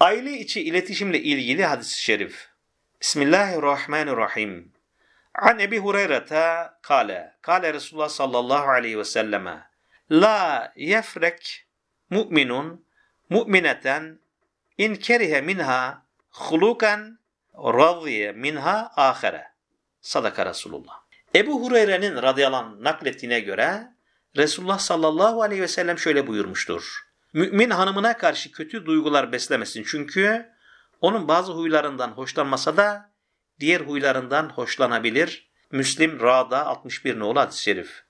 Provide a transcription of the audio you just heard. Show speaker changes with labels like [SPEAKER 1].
[SPEAKER 1] Aile içi iletişimle ilgili hadis-i şerif. Bismillahirrahmanirrahim. An Ebi Hureyre'te kale. Kale Resulullah sallallahu aleyhi ve selleme. La yefrek mu'minun mu'mineten in kerihe minha hulukan radhiye minha ahire. Sadaka Resulullah. Ebu Hureyre'nin radıyallahu naklettiğine göre Resulullah sallallahu aleyhi ve sellem şöyle buyurmuştur mümin hanımına karşı kötü duygular beslemesin. Çünkü onun bazı huylarından hoşlanmasa da diğer huylarından hoşlanabilir. Müslim Ra'da 61 nolu hadis-i şerif.